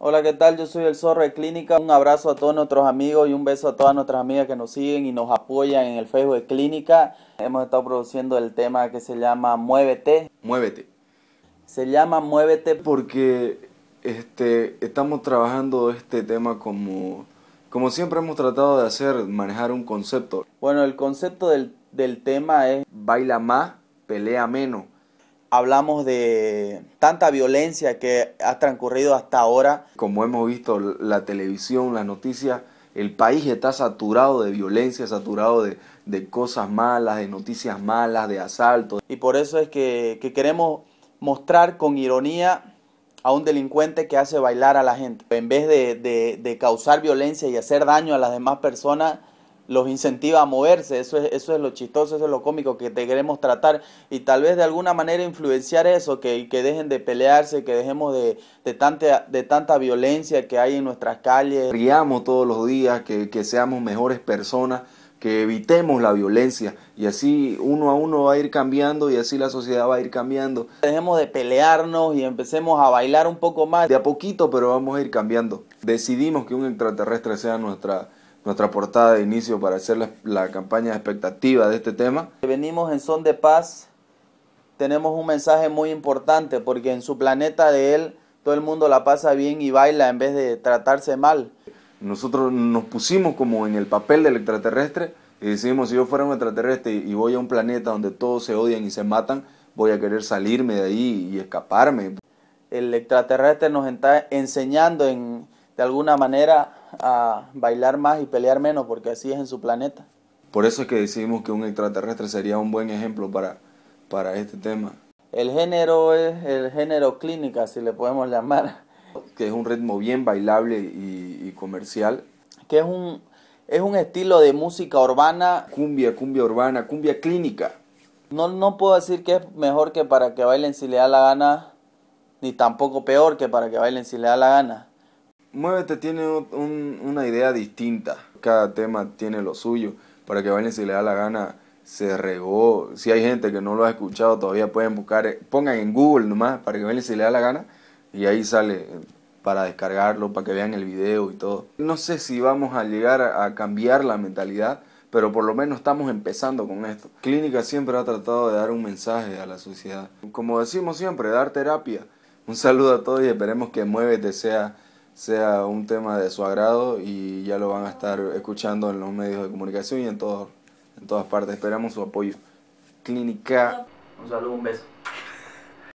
Hola, ¿qué tal? Yo soy el Zorro de Clínica. Un abrazo a todos nuestros amigos y un beso a todas nuestras amigas que nos siguen y nos apoyan en el Facebook de Clínica. Hemos estado produciendo el tema que se llama Muévete. Muévete. Se llama Muévete porque este, estamos trabajando este tema como, como siempre hemos tratado de hacer, manejar un concepto. Bueno, el concepto del, del tema es baila más, pelea menos hablamos de tanta violencia que ha transcurrido hasta ahora. Como hemos visto la televisión, las noticias, el país está saturado de violencia, saturado de, cosas malas, de noticias malas, de asaltos. Y por eso es que, queremos mostrar con ironía a un delincuente que hace bailar a la gente. En vez de causar violencia y hacer daño a las demás personas, los incentiva a moverse, eso es, eso es lo chistoso, eso es lo cómico que te queremos tratar y tal vez de alguna manera influenciar eso, que, que dejen de pelearse, que dejemos de, tanta, de tanta violencia que hay en nuestras calles. Riamos todos los días, que, que seamos mejores personas, que evitemos la violencia y así uno a uno va a ir cambiando y así la sociedad va a ir cambiando. Dejemos de pelearnos y empecemos a bailar un poco más. De a poquito, pero vamos a ir cambiando. Decidimos que un extraterrestre sea nuestra nuestra portada de inicio para hacer la, campaña de expectativa de este tema. Venimos en son de paz, tenemos un mensaje muy importante porque en su planeta de él todo el mundo la pasa bien y baila en vez de tratarse mal. Nosotros nos pusimos como en el papel del extraterrestre y decimos, si yo fuera un extraterrestre y voy a un planeta donde todos se odian y se matan, voy a querer salirme de ahí y escaparme. El extraterrestre nos está enseñando en, de alguna manera a bailar más y pelear menos, porque así es en su planeta. Por eso es que decidimos que un extraterrestre sería un buen ejemplo para, para este tema. El género es el género clínica, si le podemos llamar. Que es un ritmo bien bailable y, comercial. Que es un, es un estilo de música urbana. Cumbia, cumbia urbana, cumbia clínica. No, no puedo decir que es mejor que para que bailen si le da la gana, ni tampoco peor que para que bailen si le da la gana. Muévete tiene una idea distinta. Cada tema tiene lo suyo. Para que bailen si le da la gana. Se regó. Si hay gente que no lo ha escuchado todavía, pueden buscar. Eh, pongan en Google nomás. Para que bailen si le da la gana. Y ahí sale eh, para descargarlo, para que vean el video y todo. No sé si vamos a llegar a cambiar la mentalidad, pero por lo menos estamos empezando con esto. Clínica siempre ha tratado de dar un mensaje a la sociedad. Como decimos siempre, dar terapia. Un saludo a todos y esperemos que Muévete sea sea un tema de su agrado y ya lo van a estar escuchando en los medios de comunicación y en, todos en todas partes. Esperamos su apoyo. Clínica. Un saludo, un beso.